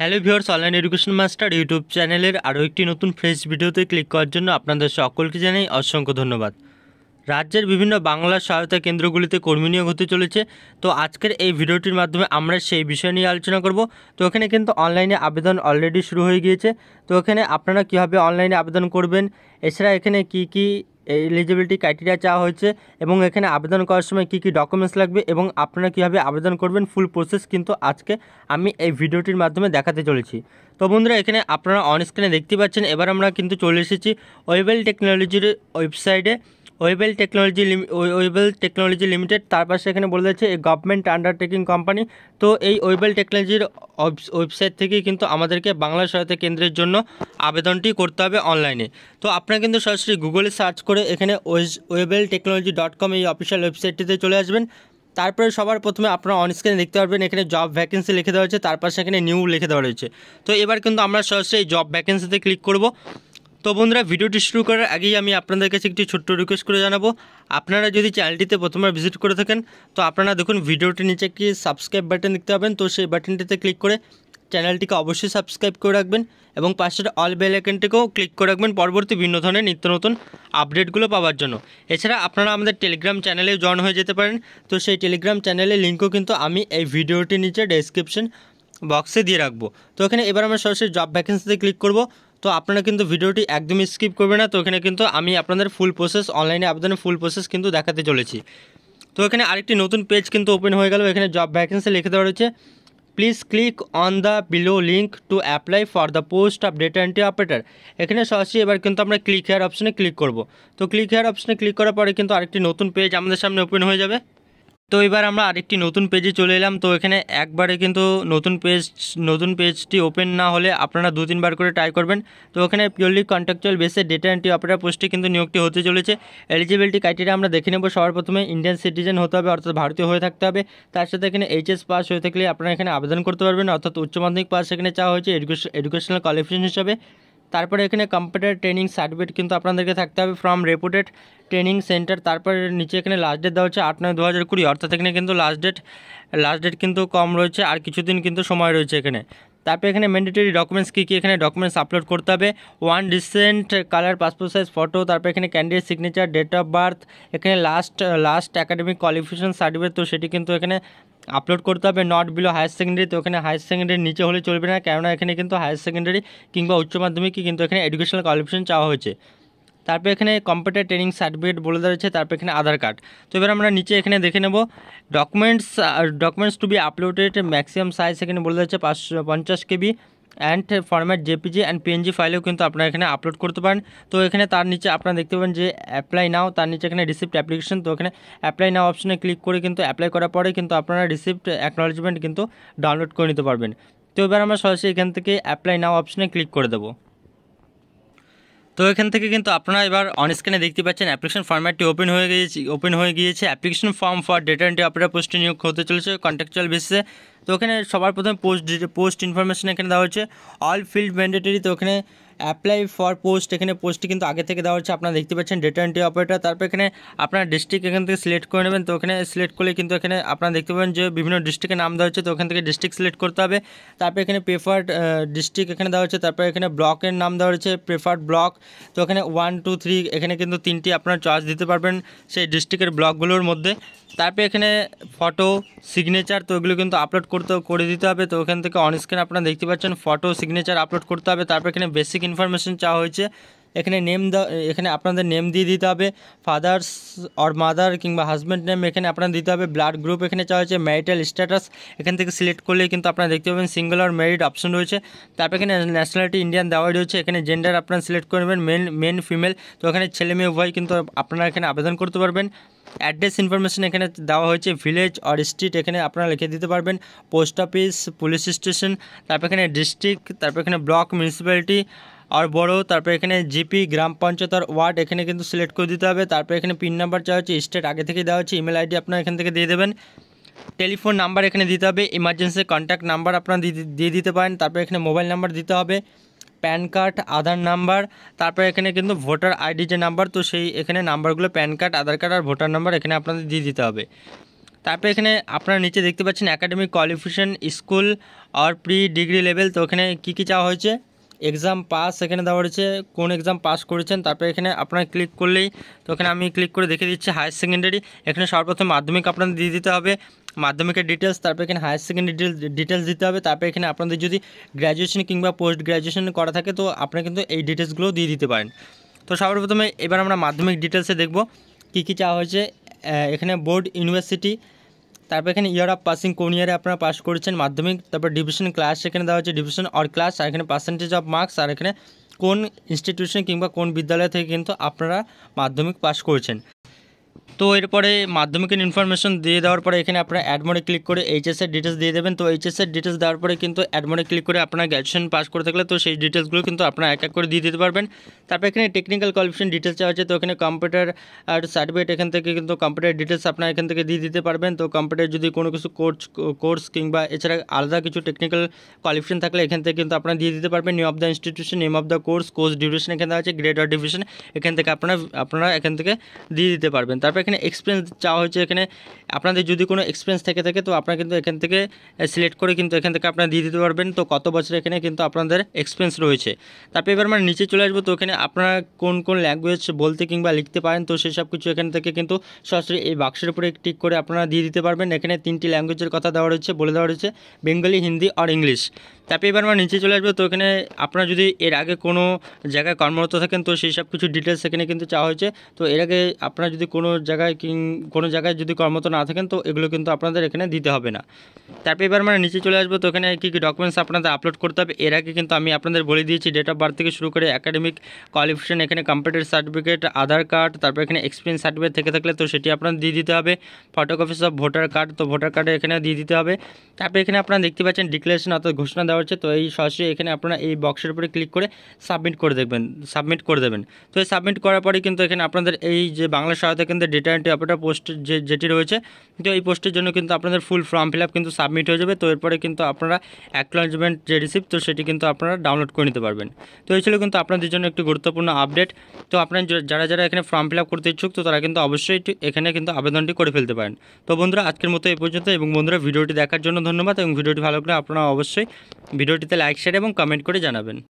hello viewers online education master YouTube চ্যানেলের আরও একটি নতুন ফ্রেশ ভিডিওতে ক্লিক করার জন্য আপনাদের সকলকে জানাই অসংখ্য ধন্যবাদ রাজ্যের বিভিন্ন বাংলা সহায়তা কেন্দ্রগুলিতে কর্মী নিয়োগ হতে চলেছে তো আজকের এই ভিডিওটির মাধ্যমে আমরা সেই বিষয় নিয়ে আলোচনা করব তো এখানে কিন্তু অনলাইনে আবেদন অলরেডি শুরু হয়ে গিয়েছে তো এখানে আপনারা কীভাবে অনলাইনে আবেদন করবেন এছাড়া এখানে কি কি এলিজিবিলিটি ক্রাইটেরিয়া চাওয়া হয়েছে এবং এখানে আবেদন করার সময় কী কী ডকুমেন্টস লাগবে এবং আপনারা কীভাবে আবেদন করবেন ফুল প্রসেস কিন্তু আজকে আমি এই ভিডিওটির মাধ্যমে দেখাতে চলেছি তো বন্ধুরা এখানে আপনারা অনস্ক্রিনে দেখতে পাচ্ছেন এবার আমরা কিন্তু চলে এসেছি ওয়েবেল টেকনোলজির ওয়েবসাইটে Webel technology Webel technology limited তার পাশে এখানে বলে দিচ্ছে এই গভর্নমেন্ট আন্ডারটেকিং কোম্পানি তো এই ওয়েবেল টেকনোলজির ওয়েবসাইট থেকেই কিন্তু আমাদেরকে বাংলা সহায়তা কেন্দ্রের জন্য আবেদনটি করতে হবে অনলাইনে তো আপনারা কিন্তু সরাসরি গুগলে সার্চ করে এখানে ওয়েবেল টেকনোলজি ডট কম এই অফিসিয়াল ওয়েবসাইটটিতে চলে আসবেন তারপরে সবার প্রথমে আপনারা অনস্ক্রিনে দেখতে পারবেন এখানে জব ভ্যাকেন্সি লিখে দেওয়া হয়েছে তার পাশে এখানে নিউ লিখে দেওয়া রয়েছে তো এবার কিন্তু আমরা সরাসরি জব ভ্যাকেন্সিতে ক্লিক করব তো বন্ধুরা ভিডিওটি শুরু করার আগেই আমি আপনাদের কাছে একটি ছোট্ট রিকোয়েস্ট করে জানাবো আপনারা যদি চ্যানেলটিতে প্রথমবার ভিজিট করে থাকেন তো আপনারা দেখুন ভিডিওটির নিচে একটি সাবস্ক্রাইব বাটন দেখতে পাবেন তো সেই বাটনটিতে ক্লিক করে চ্যানেলটিকে অবশ্যই সাবস্ক্রাইব করে রাখবেন এবং পাশের অল বেল আইকনটিকেও ক্লিক করে রাখবেন পরবর্তী ভিন্ন ধরনের নিত্য নতুন আপডেটগুলো পাওয়ার জন্য এছাড়া আপনারা আমাদের টেলিগ্রাম চ্যানেলে জয়েন হয়ে যেতে পারেন তো সেই টেলিগ্রাম চ্যানেলের লিঙ্কও কিন্তু আমি এই ভিডিওটির নিচে ডেসক্রিপশন বক্সে দিয়ে রাখবো তো এখানে এবার আমরা সরাসরি জব ভ্যাকেন্সিতে ক্লিক করবো তো আপনারা কিন্তু ভিডিওটি একদমই স্কিপ করবে না তো এখানে কিন্তু আমি আপনাদের ফুল প্রসেস অনলাইনে আবেদনের ফুল প্রসেস কিন্তু দেখাতে চলেছি তো এখানে আরেকটি নতুন পেজ কিন্তু ওপেন হয়ে গেল এখানে জব ভ্যাকেন্সি লিখে দেওয়া রয়েছে please click on the below link to apply for the post of data entry operator এখানে সরাসরি এবার কিন্তু আমরা ক্লিক হেয়ার অপশানে ক্লিক করব তো ক্লিক হেয়ার অপশানে ক্লিক করার পরে কিন্তু আরেকটি নতুন পেজ আমাদের সামনে ওপেন হয়ে যাবে তো এবার আমরা আরেকটি নতুন পেজে চলে এলাম তো এখানে একবারে কিন্তু নতুন পেজ নতুন পেজটি ওপেন না হলে আপনারা দু তিনবার করে ট্রাই করবেন তো ওখানে পিওরলি কন্ট্রাকচুয়াল বেসে ডেটা এন্ট্রি অপারেটার পোস্টে কিন্তু নিয়োগটি হতে চলেছে এলিজিবিলিটি ক্রাইটেরিয়া আমরা দেখে নেব সবার প্রথমে ইন্ডিয়ান সিটিজেন হতে হবে অর্থাৎ ভারতীয় হয়ে থাকতে হবে তার সাথে এখানে এইচএস পাস হয়ে থাকলে আপনারা এখানে আবেদন করতে পারবেন অর্থাৎ উচ্চ মাধ্যমিক পাস এখানে চাওয়া হয়েছে এডুকেশনাল কোয়ালিফিকেশন হিসাবে তারপরে এখানে কম্পিউটার ট্রেনিং সার্টিফিকেট কিন্তু আপনাদেরকে থাকতে হবে ফ্রম রেপুটেড ট্রেনিং সেন্টার তারপরে নিচে এখানে লাস্ট ডেট দেওয়া হচ্ছে আট নয় দু হাজার কুড়ি অর্থাৎ এখানে কিন্তু লাস্ট ডেট লাস্ট ডেট কিন্তু কম রয়েছে আর কিছুদিন কিন্তু সময় রয়েছে এখানে তারপরে এখানে ম্যান্ডেটরি ডকুমেন্টস কী কী এখানে ডকুমেন্টস আপলোড করতে হবে one recent colour passport size photo তারপরে এখানে candidate signature date of birth এখানে last last academic qualification certificate তো সেটি কিন্তু এখানে আপলোড করতে হবে নট বিলো হায়ার সেকেন্ডারি তো এখানে হায়ার সেকেন্ডারি নিচে হলে চলবে না কেননা এখানে কিন্তু হায়ার সেকেন্ডারি কিংবা উচ্চ মাধ্যমিক কিন্তু এখানে এডুকেশনাল কোয়ালিফিকেশন চাওয়া হয়েছে তারপর এখানে কম্পিউটার ট্রেনিং সার্টিফিকেট বলে রয়েছে তারপর এখানে আধার কার্ড তো এবার আমরা নিচে এখানে দেখে নেব documents documents to be uploaded maximum size এখানে বলে হচ্ছে পাঁচশো পঞ্চাশ KB and format JPG and PNG ফাইলেও কিন্তু আপনারা এখানে আপলোড করতে পারেন তো এখানে তার নিচে আপনারা দেখতে পাবেন যে অ্যাপ্লাই নাও তার নিচে এখানে রিসিপ্ট অ্যাপ্লিকেশন তো এখানে অ্যাপ্লাই নাও অপশনে ক্লিক করে কিন্তু অ্যাপ্লাই করার পরে কিন্তু আপনারা রিসিপ্ট অ্যাকনোলেজমেন্ট কিন্তু ডাউনলোড করে নিতে পারবেন তো এবার আমরা সরাসরি এখান থেকে অ্যাপ্লাই নাও অপশনে ক্লিক করে দেবো তো এখান থেকে কিন্তু আপনারা এবার অনস্ক্রিনে দেখতে পাচ্ছেন অ্যাপ্লিকেশন ফর্ম্যাটটি ওপেন হয়ে গিয়েছে ওপেন হয়ে গিয়েছে application form for data entry operator পোস্টে নিয়োগ হতে চলেছে কন্ট্রাকচুয়াল বেসিসে তো ওখানে সবার প্রথমে পোস্ট পোস্ট ইনফরমেশন এখানে দেওয়া হচ্ছে অল ফিল্ড ম্যান্ডেটারি তো ওখানে অ্যাপ্লাই ফর পোস্ট এখানে পোস্টটি কিন্তু আগে থেকে দেওয়া হচ্ছে আপনারা দেখতে পাচ্ছেন ডেটা এন্ট্রি অপারেটার তারপর এখানে আপনার ডিস্ট্রিক্ট এখান থেকে সিলেক্ট করে নেবেন তো ওখানে সিলেক্ট করলে কিন্তু এখানে আপনারা দেখতে পাবেন যে বিভিন্ন ডিস্ট্রিক্টের নাম দেওয়া হচ্ছে তো ওখান থেকে ডিস্ট্রিক্ট সিলেক্ট করতে হবে তারপর এখানে প্রেফার্ড ডিস্ট্রিক্ট এখানে দেওয়া হচ্ছে তারপর এখানে ব্লকের নাম দেওয়া হচ্ছে প্রেফার্ড ব্লক তো এখানে ওয়ান টু থ্রি এখানে কিন্তু তিনটি আপনার চয়েস দিতে পারবেন সেই ডিস্ট্রিক্টের ব্লকগুলোর মধ্যে তারপরে এখানে ফটো সিগনেচার তো এগুলো কিন্তু আপলোড করতে করে দিতে হবে তো ওখান থেকে অনস্ক্রিন আপনারা দেখতে পাচ্ছেন ফটো সিগনেচার আপলোড করতে হবে তারপর এখানে বেসিক ইনফরমেশন চাওয়া হয়েছে এখানে নেম এখানে আপনাদের নেম দিয়ে দিতে হবে ফাদার্স অর মাদার কিংবা হাজব্যান্ড নেম এখানে আপনার দিতে হবে ব্লাড গ্রুপ এখানে চাওয়া হয়েছে ম্যারিটাল স্ট্যাটাস এখান থেকে সিলেক্ট করলে কিন্তু আপনারা দেখতে পাবেন সিঙ্গেল আর ম্যারিড অপশন রয়েছে তারপরে এখানে ন্যাশনালিটি ইন্ডিয়ান দেওয়া রয়েছে এখানে জেন্ডার আপনারা সিলেক্ট করে নেবেন মেন মেন ফিমেল তো এখানে ছেলে মেয়ে উভয় কিন্তু আপনারা এখানে আবেদন করতে পারবেন অ্যাড্রেস ইনফরমেশন এখানে দেওয়া হয়েছে ভিলেজ আর স্ট্রিট এখানে আপনারা লিখে দিতে পারবেন পোস্ট অফিস পুলিশ স্টেশন তারপর এখানে ডিস্ট্রিক্ট তারপর এখানে ব্লক মিউনিসিপ্যালিটি আর বড়ো তারপর এখানে জিপি গ্রাম পঞ্চায়েত আর ওয়ার্ড এখানে কিন্তু সিলেক্ট করে দিতে হবে তারপর এখানে পিন নাম্বার চাওয়া হচ্ছে স্টেট আগে থেকে দেওয়া হচ্ছে ইমেল আইডি আপনার এখান থেকে দিয়ে দেবেন টেলিফোন নাম্বার এখানে দিতে হবে ইমার্জেন্সি কন্ট্যাক্ট নাম্বার আপনার দিয়ে দিতে পারেন তারপর এখানে মোবাইল নাম্বার দিতে হবে প্যান কার্ড আধার নাম্বার তারপর এখানে কিন্তু ভোটার আইডি যে নাম্বার তো সেই এখানে নাম্বারগুলো প্যান কার্ড আধার কার্ড আর ভোটার নাম্বার এখানে আপনাদের দিয়ে দিতে হবে তারপরে এখানে আপনারা নিচে দেখতে পাচ্ছেন একাডেমিক কোয়ালিফিকেশন স্কুল আর প্রি ডিগ্রি লেভেল তো এখানে কী কী চাওয়া হয়েছে এক্সাম পাস এখানে দেওয়া রয়েছে কোন এক্সাম পাস করেছেন তারপরে এখানে আপনারা ক্লিক করলেই তো এখানে আমি ক্লিক করে দেখে দিচ্ছি হায়ার সেকেন্ডারি এখানে সর্বপ্রথম মাধ্যমিক আপনাদের দিয়ে দিতে হবে মাধ্যমিকের ডিটেলস তারপরে এখানে হায়ার সেকেন্ডারি ডিটেলস দিতে হবে তারপরে এখানে আপনাদের যদি গ্র্যাজুয়েশন কিংবা পোস্ট গ্র্যাজুয়েশন করা থাকে তো আপনারা কিন্তু এই ডিটেলসগুলো দিয়ে দিতে পারেন তো সর্বপ্রথমে এবার আমরা মাধ্যমিক ডিটেলসে দেখব কী কী চাওয়া হয়েছে এখানে বোর্ড ইউনিভার্সিটি তারপর এখানে ইয়ার অফ পাসিং কোন ইয়ারে আপনারা পাস করেছেন মাধ্যমিক তারপর ডিভিশন ক্লাস এখানে দেওয়া হচ্ছে ডিভিশন অর ক্লাস আর এখানে পার্সেন্টেজ অফ মার্কস আর এখানে কোন ইনস্টিটিউশন কিংবা কোন বিদ্যালয় থেকে কিন্তু আপনারা মাধ্যমিক পাস করেছেন তো এরপরে মাধ্যমিকের ইনফরমেশন দিয়ে দেওয়ার পরে এখানে আপনারা অ্যাডমোডে ক্লিক করে এইচএসের ডিটেলস দিয়ে দেবেন তো এইচএসের ডিটেলস দেওয়ার পরে কিন্তু অ্যাডমোডে ক্লিক করে আপনারা গ্র্যাজুয়েশন পাস করে থাকলে তো সেই ডিটেলসগুলো কিন্তু আপনারা এক এক করে দিয়ে দিতে পারবেন তারপর এখানে টেকনিক্যাল কোয়ালিফিকেশন ডিটেলস চাওয়া আছে তো এখানে কম্পিউটার আর সার্টিফিকেট এখান থেকে কিন্তু কম্পিউটার ডিটেলস আপনারা এখান থেকে দিয়ে দিতে পারবেন তো কম্পিউটার যদি কোনো কিছু কোর্স কোর্স কিংবা এছাড়া আলাদা কিছু টেকনিক্যাল কোয়ালিফিকেশন থাকলে এখান থেকে কিন্তু আপনারা দিয়ে দিতে পারবেন name of the institution name of the course course duration এখানে আছে গ্রেড আর ডিভিশন এখান থেকে আপনারা আপনারা এখান থেকে দিয়ে দিতে পারবেন তারপর এখানে এক্সপেরিয়েন্স চাও হচ্ছে এখানে আপনাদের যদি কোনো এক্সপিরিয়েন্স থেকে থাকে তো আপনারা কিন্তু এখান থেকে সিলেক্ট করে কিন্তু এখান থেকে আপনারা দিয়ে দিতে পারবেন তো কত বছর এখানে কিন্তু আপনাদের এক্সপিরিয়েন্স রয়েছে তারপর এবার আমরা নিচে চলে আসবো তো এখানে আপনারা কোন কোন ল্যাঙ্গুয়েজ বলতে কিংবা লিখতে পারেন তো সেই সব কিছু এখান থেকে কিন্তু সরাসরি এই বাক্সের উপরে টিক করে আপনারা দিয়ে দিতে পারবেন এখানে তিনটি ল্যাঙ্গুয়েজের কথা দেওয়া রয়েছে বলে দেওয়া রয়েছে বেঙ্গলি হিন্দি আর ইংলিশ তারপরে এবার আমরা নিচে চলে আসবো তো এখানে আপনারা যদি এর আগে কোনো জায়গায় কর্মরত থাকেন তো সেই সব কিছু ডিটেলস এখানে কিন্তু চাওয়া হয়েছে তো এর আগে আপনারা যদি কোনো জায়গায় কোনো জায়গায় যদি কর্মরত না থাকেন তো এগুলো কিন্তু আপনাদের এখানে দিতে হবে না তারপর এবার মানে নিচে চলে আসবো তো এখানে কী কী ডকুমেন্টস আপনাদের আপলোড করতে হবে এর আগে কিন্তু আমি আপনাদের বলে দিয়েছি ডেট অফ বার্থ থেকে শুরু করে একাডেমিক কোয়ালিফিকেশন এখানে কম্পিউটার সার্টিফিকেট আধার কার্ড তারপর এখানে এক্সপিরিয়েন্স সার্টিফিকেট থেকে থাকলে তো সেটি আপনার দিয়ে দিতে হবে ফটোকপিস অফ ভোটার কার্ড তো ভোটার কার্ডে এখানে দিয়ে দিতে হবে তারপর এখানে আপনারা দেখতে পাচ্ছেন ডিক্লারেশন অর্থাৎ ঘোষণা দেওয়া হচ্ছে তো এই সরাসরি এখানে আপনারা এই বক্সের উপরে ক্লিক করে সাবমিট করে দেখবেন সাবমিট করে দেবেন তো এই সাবমিট করার পরে কিন্তু এখানে আপনাদের এই যে বাংলা সহায়তা কেন্দ্রের ডেটা এন্ট্রি অপারেটার পোস্ট যে যেটি রয়েছে তো এই পোস্টের জন্য কিন্তু আপনাদের ফুল ফর্ম ফিল আপ কিন্তু সাবমিট হয়ে যাবে তো এরপরে কিন্তু আপনারা অ্যাকনোলেজমেন্ট যে রিসিপ্ট তো সেটি কিন্তু আপনারা ডাউনলোড করে নিতে পারবেন তো এই ছিল কিন্তু আপনাদের জন্য একটি গুরুত্বপূর্ণ আপডেট তো আপনারা যারা যারা এখানে ফর্ম ফিল আপ করতে ইচ্ছুক তো তারা কিন্তু অবশ্যই এখানে কিন্তু আবেদনটি করে ফেলতে পারেন তো বন্ধুরা আজকের মতো এই পর্যন্ত এবং বন্ধুরা ভিডিওটি দেখার জন্য ধন্যবাদ এবং ভিডিওটি ভালো করে আপনারা অবশ্যই ভিডিওটিতে লাইক শেয়ার এবং কমেন্ট করে জানাবেন